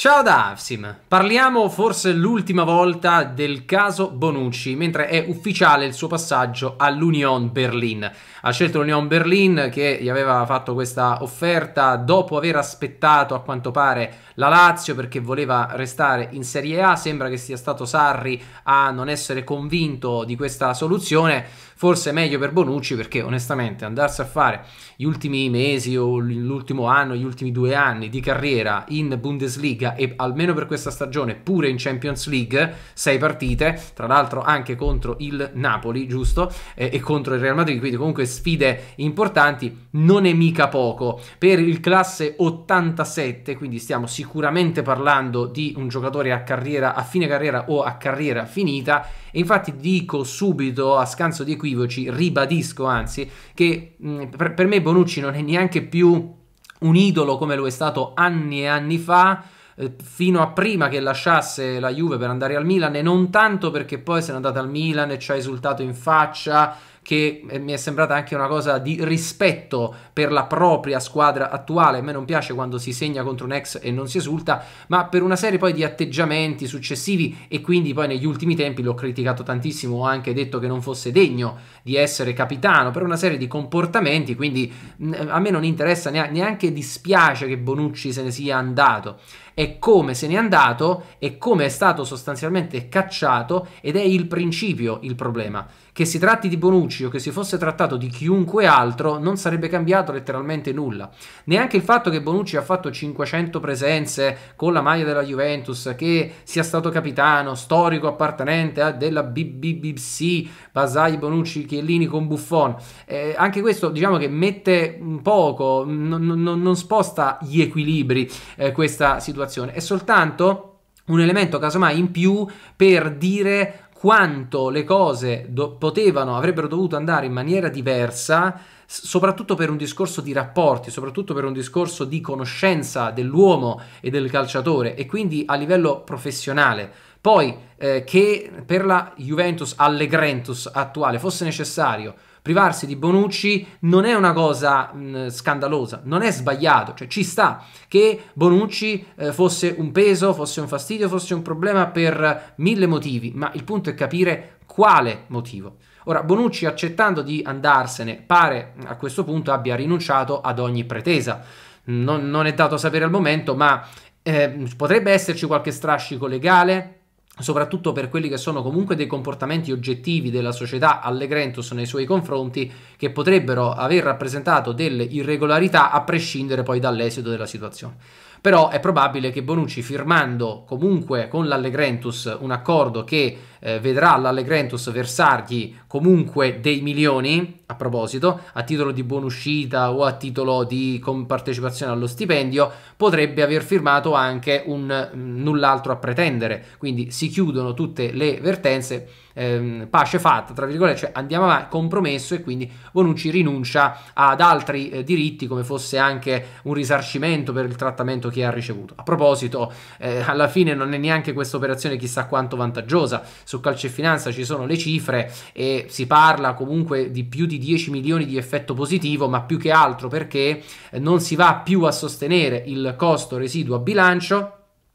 Ciao da Avsim, parliamo forse l'ultima volta del caso Bonucci, mentre è ufficiale il suo passaggio all'Union Berlin. Ha scelto l'Union Berlin che gli aveva fatto questa offerta dopo aver aspettato a quanto pare la Lazio perché voleva restare in Serie A, sembra che sia stato Sarri a non essere convinto di questa soluzione forse è meglio per Bonucci perché onestamente andarsi a fare gli ultimi mesi o l'ultimo anno, gli ultimi due anni di carriera in Bundesliga e almeno per questa stagione pure in Champions League, sei partite, tra l'altro anche contro il Napoli, giusto? E, e contro il Real Madrid, quindi comunque sfide importanti, non è mica poco. Per il classe 87, quindi stiamo sicuramente parlando di un giocatore a carriera a fine carriera o a carriera finita e infatti dico subito a scanso di equilibrio equivoci, ribadisco anzi, che mh, mm, per, per me Bonucci non è neanche più un idolo come lo è stato anni e anni fa, eh, fino a prima che lasciasse la Juve per andare al Milan e non tanto perché poi se n'è andata al Milan e ci ha esultato in faccia che eh, mi è sembrata anche una cosa di rispetto per la propria squadra attuale. A me non piace quando si segna contro un ex e non si esulta, ma per una serie poi di atteggiamenti successivi e quindi poi negli ultimi tempi l'ho criticato tantissimo, ho anche detto che non fosse degno di essere capitano, per una serie di comportamenti, quindi mm, a me non interessa neanche dispiace che Bonucci se ne sia andato è come se n'è andato, e come è stato sostanzialmente cacciato ed è il principio il problema. Che si tratti di Bonucci o che si fosse trattato di chiunque altro non sarebbe cambiato letteralmente nulla. Neanche il fatto che Bonucci ha fatto 500 presenze con la maglia della Juventus, che sia stato capitano, storico appartenente a della BBBC, Basai, Bonucci, Chiellini con Buffon. Eh, anche questo diciamo che mette poco, non, non, non sposta gli equilibri eh, questa situazione. È soltanto un elemento casomai in più per dire quanto le cose do- potevano, avrebbero dovuto andare in maniera diversa, soprattutto per un discorso di rapporti, soprattutto per un discorso di conoscenza dell'uomo e del calciatore e quindi a livello professionale. Poi eh, che per la Juventus Allegrentus attuale fosse necessario privarsi di Bonucci non è una cosa mh, scandalosa, non è sbagliato, cioè ci sta che Bonucci eh, fosse un peso, fosse un fastidio, fosse un problema per mille motivi, ma il punto è capire quale motivo. Ora, Bonucci accettando di andarsene, pare a questo punto abbia rinunciato ad ogni pretesa. Non, non è dato sapere al momento, ma eh, potrebbe esserci qualche strascico legale, soprattutto per quelli che sono comunque dei comportamenti oggettivi della società Allegrentus nei suoi confronti, che potrebbero aver rappresentato delle irregolarità a prescindere poi dall'esito della situazione. Però è probabile che Bonucci, firmando comunque con l'Allegrentus un accordo che eh, vedrà l'Allegrentus versargli comunque dei milioni, a proposito, a titolo di buonuscita o a titolo di partecipazione allo stipendio, potrebbe aver firmato anche un mm, null'altro a pretendere. Quindi si chiudono tutte le vertenze, ehm, pace fatta, tra virgolette, cioè andiamo avanti, compromesso e quindi Bonucci rinuncia ad altri eh, diritti come fosse anche un risarcimento per il trattamento che ha ricevuto. A proposito, eh, alla fine non è neanche questa operazione chissà quanto vantaggiosa, su Calcio e Finanza ci sono le cifre e si parla comunque di più di 10 milioni di effetto positivo, ma più che altro perché eh, non si va più a sostenere il costo residuo a bilancio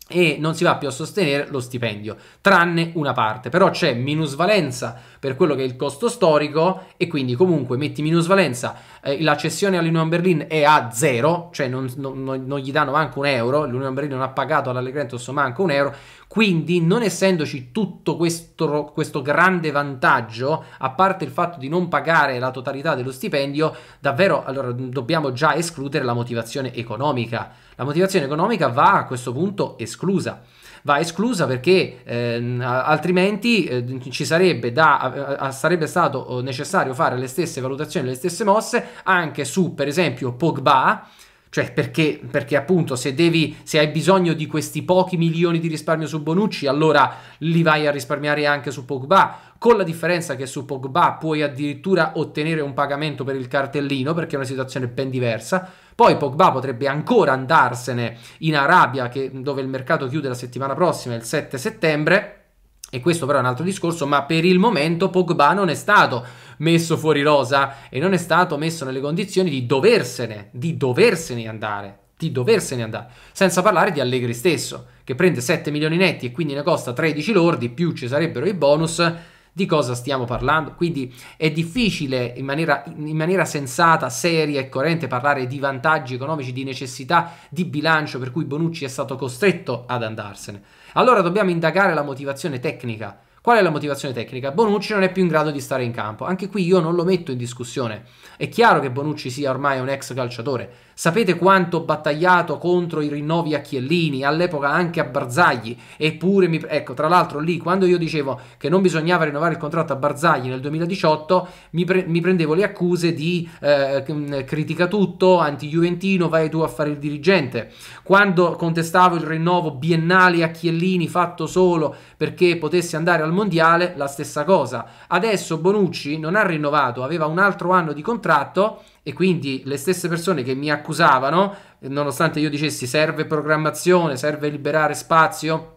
e non si va più a sostenere lo stipendio, tranne una parte, però c'è minusvalenza per quello che è il costo storico e quindi comunque metti minusvalenza, eh, la cessione all'Union Berlin è a zero, cioè non, non, non gli danno manco un euro, l'Union Berlin non ha pagato all'Allegrentos manco un euro, quindi non essendoci tutto questo, questo grande vantaggio, a parte il fatto di non pagare la totalità dello stipendio, davvero allora, dobbiamo già escludere la motivazione economica. La motivazione economica va a questo punto esclusa esclusa. Va esclusa perché eh, altrimenti eh, ci sarebbe, da, eh, sarebbe stato eh, necessario fare le stesse valutazioni, le stesse mosse anche su per esempio Pogba cioè, perché, perché appunto se, devi, se hai bisogno di questi pochi milioni di risparmio su Bonucci, allora li vai a risparmiare anche su Pogba, con la differenza che su Pogba puoi addirittura ottenere un pagamento per il cartellino, perché è una situazione ben diversa. Poi Pogba potrebbe ancora andarsene in Arabia, che, dove il mercato chiude la settimana prossima, il 7 settembre, e questo però è un altro discorso, ma per il momento Pogba non è stato messo fuori rosa e non è stato messo nelle condizioni di doversene, di doversene andare, di doversene andare, senza parlare di Allegri stesso, che prende 7 milioni netti e quindi ne costa 13 lordi, più ci sarebbero i bonus, di cosa stiamo parlando? Quindi è difficile in maniera, in maniera sensata, seria e coerente parlare di vantaggi economici, di necessità, di bilancio per cui Bonucci è stato costretto ad andarsene. Allora dobbiamo indagare la motivazione tecnica Qual è la motivazione tecnica? Bonucci non è più in grado di stare in campo. Anche qui io non lo metto in discussione. È chiaro che Bonucci sia ormai un ex calciatore. Sapete quanto ho battagliato contro i rinnovi a Chiellini, all'epoca anche a Barzagli, eppure mi... Ecco, tra l'altro lì, quando io dicevo che non bisognava rinnovare il contratto a Barzagli nel 2018, mi, pre... mi prendevo le accuse di eh, mm, critica tutto, anti-juventino, vai tu a fare il dirigente. Quando contestavo il rinnovo biennale a Chiellini fatto solo perché potessi andare al mondiale la stessa cosa. Adesso Bonucci non ha rinnovato, aveva un altro anno di contratto e quindi le stesse persone che mi accusavano, nonostante io dicessi serve programmazione, serve liberare spazio,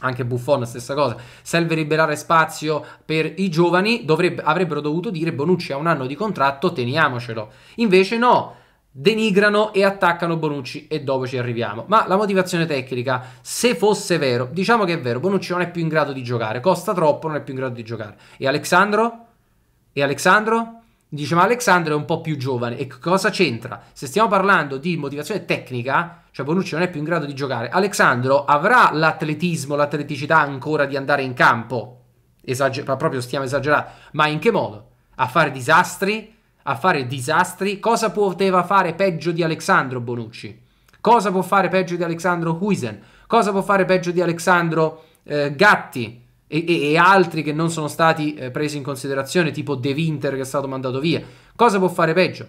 anche Buffon stessa cosa, serve liberare spazio per i giovani, dovrebbe, avrebbero dovuto dire Bonucci ha un anno di contratto, teniamocelo. Invece no, denigrano e attaccano Bonucci e dopo ci arriviamo. Ma la motivazione tecnica, se fosse vero, diciamo che è vero, Bonucci non è più in grado di giocare, costa troppo, non è più in grado di giocare. E Alexandro? E Alexandro? Dice, ma Alexandro è un po' più giovane. E cosa c'entra? Se stiamo parlando di motivazione tecnica, cioè Bonucci non è più in grado di giocare, Alexandro avrà l'atletismo, l'atleticità ancora di andare in campo. Esager- proprio stiamo esagerando. Ma in che modo? A fare disastri? a fare disastri, cosa poteva fare peggio di Alessandro Bonucci? Cosa può fare peggio di Alessandro Huisen? Cosa può fare peggio di Alessandro eh, Gatti? E, e, e, altri che non sono stati eh, presi in considerazione, tipo De Winter che è stato mandato via. Cosa può fare peggio?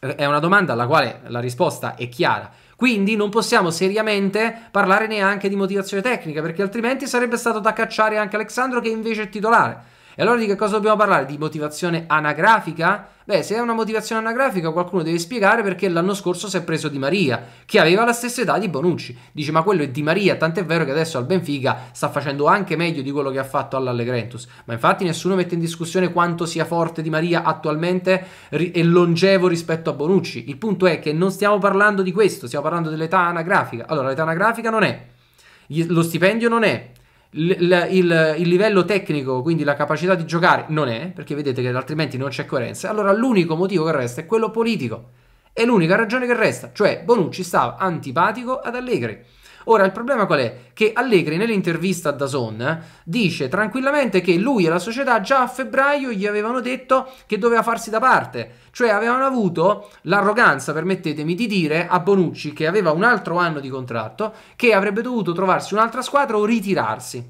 Eh, è una domanda alla quale la risposta è chiara. Quindi non possiamo seriamente parlare neanche di motivazione tecnica, perché altrimenti sarebbe stato da cacciare anche Alessandro che invece è titolare. E allora di che cosa dobbiamo parlare? Di motivazione anagrafica? Beh, se è una motivazione anagrafica, qualcuno deve spiegare perché l'anno scorso si è preso Di Maria, che aveva la stessa età di Bonucci. Dice, ma quello è Di Maria, tant'è vero che adesso al Benfica sta facendo anche meglio di quello che ha fatto all'Allegrentus. Ma infatti nessuno mette in discussione quanto sia forte Di Maria attualmente e longevo rispetto a Bonucci. Il punto è che non stiamo parlando di questo, stiamo parlando dell'età anagrafica. Allora, l'età anagrafica non è, lo stipendio non è, il, il, il, livello tecnico, quindi la capacità di giocare, non è, perché vedete che altrimenti non c'è coerenza. Allora l'unico motivo che resta è quello politico. È l'unica ragione che resta, cioè Bonucci stava antipatico ad Allegri. Ora, il problema qual è? Che Allegri nell'intervista a Dazon dice tranquillamente che lui e la società già a febbraio gli avevano detto che doveva farsi da parte, cioè avevano avuto l'arroganza, permettetemi di dire, a Bonucci che aveva un altro anno di contratto, che avrebbe dovuto trovarsi un'altra squadra o ritirarsi.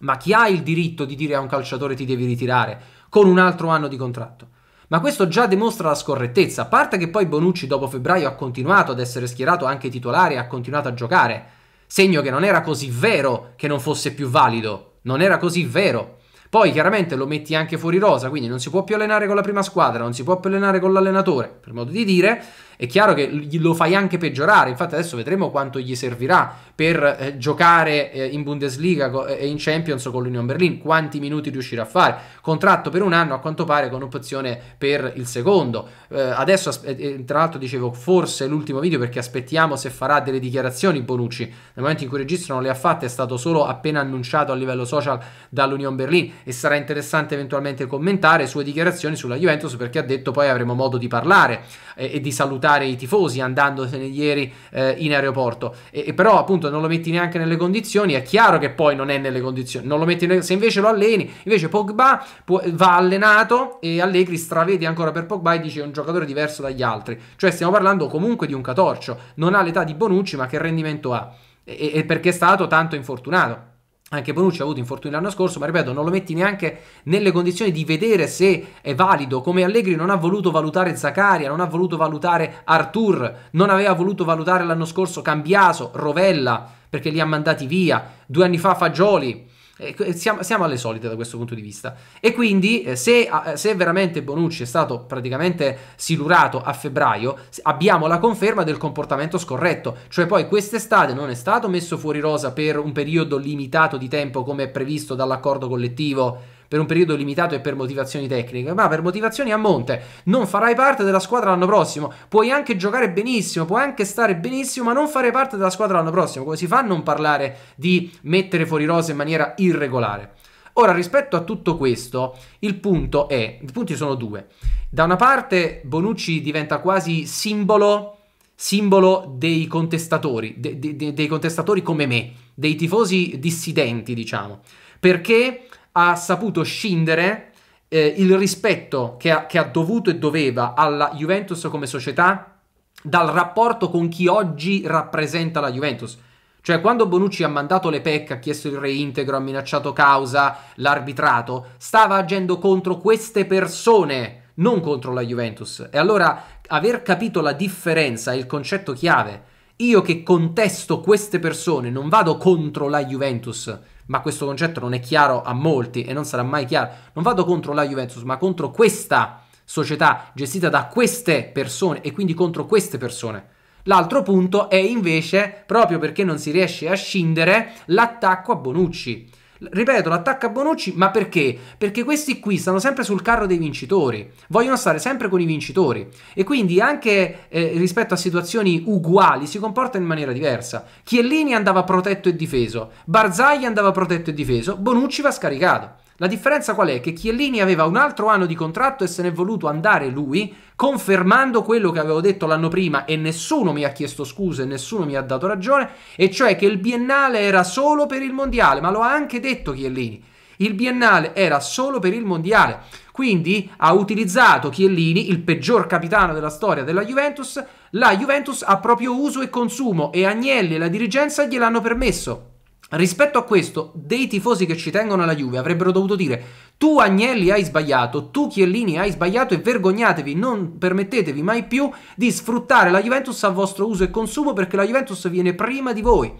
Ma chi ha il diritto di dire a un calciatore ti devi ritirare con un altro anno di contratto? Ma questo già dimostra la scorrettezza, a parte che poi Bonucci dopo febbraio ha continuato ad essere schierato anche titolare e ha continuato a giocare segno che non era così vero che non fosse più valido, non era così vero. Poi chiaramente lo metti anche fuori rosa, quindi non si può più allenare con la prima squadra, non si può più allenare con l'allenatore, per modo di dire, è chiaro che lo fai anche peggiorare. Infatti, adesso vedremo quanto gli servirà per eh, giocare eh, in Bundesliga co- eh, e in Champions con l'Union Berlin. Quanti minuti riuscirà a fare? Contratto per un anno, a quanto pare, con opzione per il secondo. Eh, adesso, eh, eh, tra l'altro, dicevo forse l'ultimo video perché aspettiamo se farà delle dichiarazioni. Bonucci, nel momento in cui registrano, le ha fatte, è stato solo appena annunciato a livello social dall'Union Berlin. E sarà interessante eventualmente commentare sue dichiarazioni sulla Juventus perché ha detto poi avremo modo di parlare e di salutare salutare i tifosi andandosene ieri eh, in aeroporto. E, e, però appunto non lo metti neanche nelle condizioni, è chiaro che poi non è nelle condizioni, non lo metti nelle, se invece lo alleni, invece Pogba può, va allenato e Allegri stravede ancora per Pogba e dice è un giocatore diverso dagli altri, cioè stiamo parlando comunque di un catorcio, non ha l'età di Bonucci ma che rendimento ha? e, e perché è stato tanto infortunato anche Bonucci ha avuto infortuni l'anno scorso, ma ripeto, non lo metti neanche nelle condizioni di vedere se è valido, come Allegri non ha voluto valutare Zaccaria, non ha voluto valutare Artur, non aveva voluto valutare l'anno scorso Cambiaso, Rovella, perché li ha mandati via, due anni fa Fagioli, eh, eh, siamo, siamo, alle solite da questo punto di vista. E quindi eh, se, se, veramente Bonucci è stato praticamente silurato a febbraio, abbiamo la conferma del comportamento scorretto. Cioè poi quest'estate non è stato messo fuori rosa per un periodo limitato di tempo come è previsto dall'accordo collettivo per un periodo limitato e per motivazioni tecniche, ma per motivazioni a monte. Non farai parte della squadra l'anno prossimo. Puoi anche giocare benissimo, puoi anche stare benissimo, ma non fare parte della squadra l'anno prossimo. Come si fa a non parlare di mettere fuori rosa in maniera irregolare? Ora, rispetto a tutto questo, il punto è, i punti sono due. Da una parte Bonucci diventa quasi simbolo, simbolo dei contestatori, de, de, de, dei contestatori come me, dei tifosi dissidenti, diciamo, perché ha saputo scindere eh, il rispetto che ha, che ha dovuto e doveva alla Juventus come società dal rapporto con chi oggi rappresenta la Juventus. Cioè, quando Bonucci ha mandato le pecche, ha chiesto il reintegro, ha minacciato causa, l'arbitrato, stava agendo contro queste persone, non contro la Juventus. E allora aver capito la differenza è il concetto chiave. Io che contesto queste persone non vado contro la Juventus, ma questo concetto non è chiaro a molti e non sarà mai chiaro. Non vado contro la Juventus, ma contro questa società gestita da queste persone e quindi contro queste persone. L'altro punto è invece, proprio perché non si riesce a scindere, l'attacco a Bonucci ripeto, l'attacca Bonucci, ma perché? Perché questi qui stanno sempre sul carro dei vincitori, vogliono stare sempre con i vincitori e quindi anche eh, rispetto a situazioni uguali si comportano in maniera diversa. Chiellini andava protetto e difeso, Barzagli andava protetto e difeso, Bonucci va scaricato. La differenza qual è? Che Chiellini aveva un altro anno di contratto e se n'è voluto andare lui, confermando quello che avevo detto l'anno prima e nessuno mi ha chiesto scuse, nessuno mi ha dato ragione, e cioè che il biennale era solo per il mondiale, ma lo ha anche detto Chiellini. Il biennale era solo per il mondiale. Quindi ha utilizzato Chiellini, il peggior capitano della storia della Juventus, la Juventus a proprio uso e consumo e Agnelli e la dirigenza gliel'hanno permesso. Rispetto a questo, dei tifosi che ci tengono alla Juve avrebbero dovuto dire tu Agnelli hai sbagliato, tu Chiellini hai sbagliato e vergognatevi, non permettetevi mai più di sfruttare la Juventus a vostro uso e consumo perché la Juventus viene prima di voi.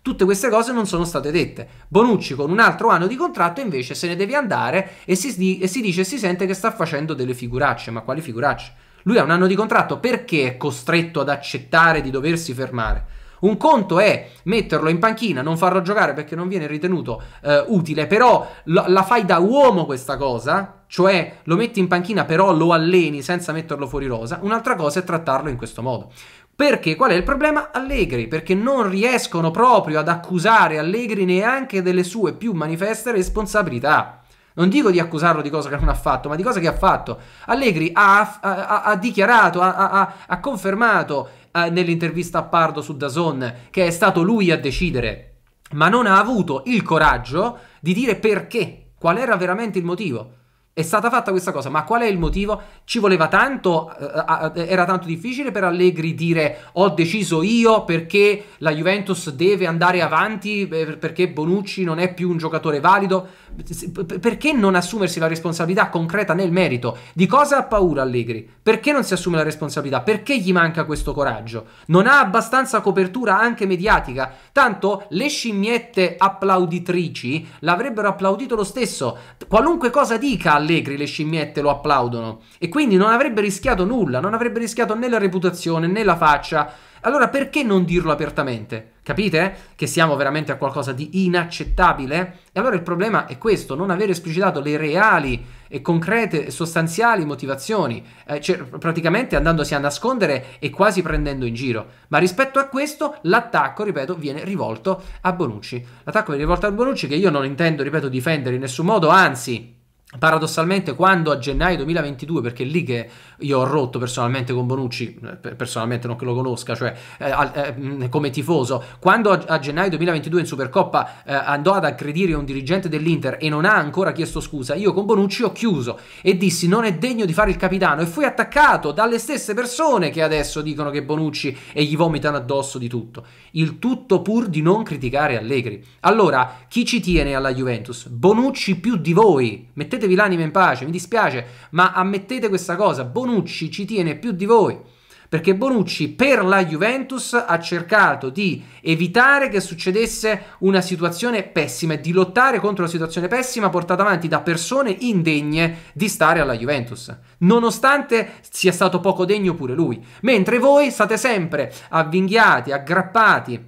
Tutte queste cose non sono state dette. Bonucci con un altro anno di contratto invece se ne deve andare e si, e si dice e si sente che sta facendo delle figuracce, ma quali figuracce? Lui ha un anno di contratto perché è costretto ad accettare di doversi fermare? Un conto è metterlo in panchina, non farlo giocare perché non viene ritenuto eh, utile, però lo, la fai da uomo questa cosa, cioè lo metti in panchina però lo alleni senza metterlo fuori rosa. Un'altra cosa è trattarlo in questo modo. Perché qual è il problema? Allegri, perché non riescono proprio ad accusare Allegri neanche delle sue più manifeste responsabilità. Non dico di accusarlo di cosa che non ha fatto, ma di cosa che ha fatto. Allegri ha, ha, ha dichiarato, ha, ha confermato eh, nell'intervista a Pardo su Dazon che è stato lui a decidere, ma non ha avuto il coraggio di dire perché, qual era veramente il motivo. È stata fatta questa cosa, ma qual è il motivo? Ci voleva tanto, eh, era tanto difficile per Allegri dire ho deciso io perché la Juventus deve andare avanti, eh, perché Bonucci non è più un giocatore valido? Perché non assumersi la responsabilità concreta nel merito? Di cosa ha paura Allegri? Perché non si assume la responsabilità? Perché gli manca questo coraggio? Non ha abbastanza copertura anche mediatica? Tanto le scimmiette applauditrici l'avrebbero applaudito lo stesso, qualunque cosa dica Allegri, le scimmiette lo applaudono. E quindi non avrebbe rischiato nulla, non avrebbe rischiato né la reputazione né la faccia. Allora perché non dirlo apertamente? Capite? Che siamo veramente a qualcosa di inaccettabile? E allora il problema è questo, non aver esplicitato le reali e concrete e sostanziali motivazioni, eh, cioè, praticamente andandosi a nascondere e quasi prendendo in giro. Ma rispetto a questo l'attacco, ripeto, viene rivolto a Bonucci. L'attacco viene rivolto a Bonucci che io non intendo, ripeto, difendere in nessun modo, anzi Paradossalmente, quando a gennaio 2022, perché è lì che io ho rotto personalmente con Bonucci, eh, personalmente non che lo conosca, cioè eh, eh, mm, come tifoso, quando a, gennaio 2022 in Supercoppa eh, andò ad aggredire un dirigente dell'Inter e non ha ancora chiesto scusa, io con Bonucci ho chiuso e dissi non è degno di fare il capitano e fui attaccato dalle stesse persone che adesso dicono che Bonucci e gli vomitano addosso di tutto. Il tutto pur di non criticare Allegri. Allora, chi ci tiene alla Juventus? Bonucci più di voi. Mettete mettetevi l'anima in pace, mi dispiace, ma ammettete questa cosa, Bonucci ci tiene più di voi perché Bonucci per la Juventus ha cercato di evitare che succedesse una situazione pessima e di lottare contro la situazione pessima portata avanti da persone indegne di stare alla Juventus, nonostante sia stato poco degno pure lui, mentre voi state sempre avvinghiati, aggrappati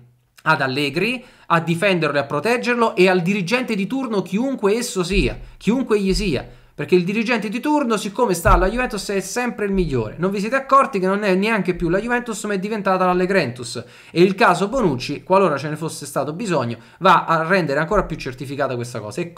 ad Allegri, a difenderlo e a proteggerlo e al dirigente di turno chiunque esso sia, chiunque gli sia. Perché il dirigente di turno, siccome sta alla Juventus, è sempre il migliore. Non vi siete accorti che non è neanche più la Juventus, ma è diventata l'Allegrentus. E il caso Bonucci, qualora ce ne fosse stato bisogno, va a rendere ancora più certificata questa cosa. E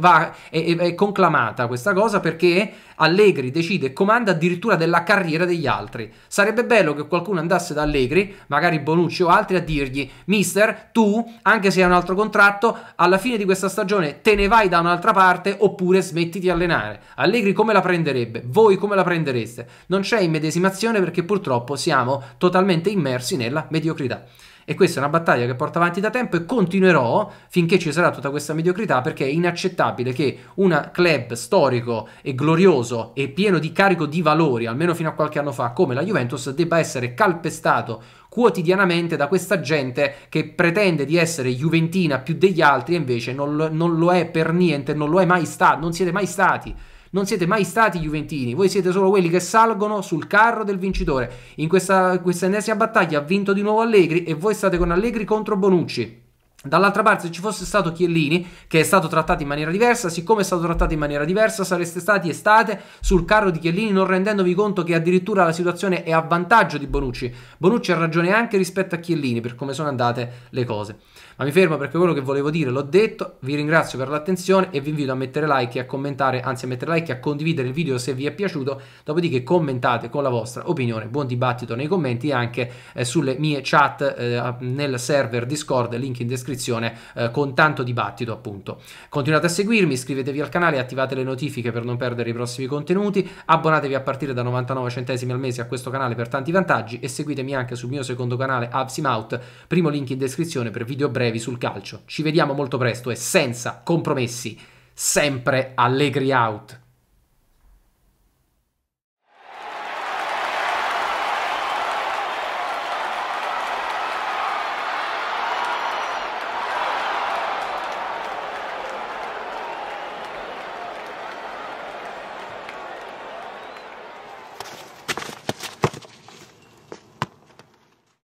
va, è, è, è conclamata questa cosa perché Allegri decide e comanda addirittura della carriera degli altri. Sarebbe bello che qualcuno andasse da Allegri, magari Bonucci o altri, a dirgli: Mister, tu, anche se hai un altro contratto, alla fine di questa stagione te ne vai da un'altra parte oppure smettiti di allenare immaginare. Allegri come la prenderebbe? Voi come la prendereste? Non c'è immedesimazione perché purtroppo siamo totalmente immersi nella mediocrità e questa è una battaglia che porto avanti da tempo e continuerò finché ci sarà tutta questa mediocrità perché è inaccettabile che un club storico e glorioso e pieno di carico di valori, almeno fino a qualche anno fa, come la Juventus, debba essere calpestato quotidianamente da questa gente che pretende di essere juventina più degli altri e invece non, non lo è per niente, non lo è mai stato, non siete mai stati. Non siete mai stati Juventini, voi siete solo quelli che salgono sul carro del vincitore. In questa, questa ennesima battaglia ha vinto di nuovo Allegri e voi state con Allegri contro Bonucci. Dall'altra parte, se ci fosse stato Chiellini, che è stato trattato in maniera diversa, siccome è stato trattato in maniera diversa, sareste stati estate sul carro di Chiellini, non rendendovi conto che addirittura la situazione è a vantaggio di Bonucci. Bonucci ha ragione anche rispetto a Chiellini per come sono andate le cose. Ma mi fermo perché quello che volevo dire l'ho detto. Vi ringrazio per l'attenzione e vi invito a mettere like e a commentare, anzi a mettere like e a condividere il video se vi è piaciuto. Dopodiché commentate con la vostra opinione. Buon dibattito nei commenti e anche eh, sulle mie chat eh, nel server Discord, link in descrizione descrizione eh, con tanto dibattito appunto. Continuate a seguirmi, iscrivetevi al canale, attivate le notifiche per non perdere i prossimi contenuti, abbonatevi a partire da 99 centesimi al mese a questo canale per tanti vantaggi e seguitemi anche sul mio secondo canale Absimout, primo link in descrizione per video brevi sul calcio. Ci vediamo molto presto e senza compromessi, sempre allegri out.